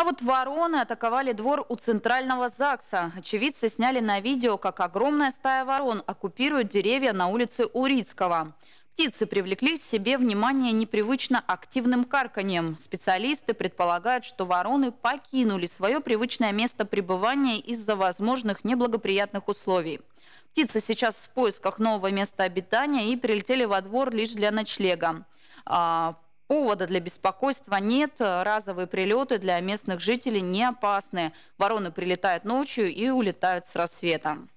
А вот вороны атаковали двор у центрального ЗАГСа. Очевидцы сняли на видео, как огромная стая ворон оккупирует деревья на улице Урицкого. Птицы привлекли к себе внимание непривычно активным карканьем. Специалисты предполагают, что вороны покинули свое привычное место пребывания из-за возможных неблагоприятных условий. Птицы сейчас в поисках нового места обитания и прилетели во двор лишь для ночлега. А, Повода для беспокойства нет, разовые прилеты для местных жителей не опасны. Вороны прилетают ночью и улетают с рассветом.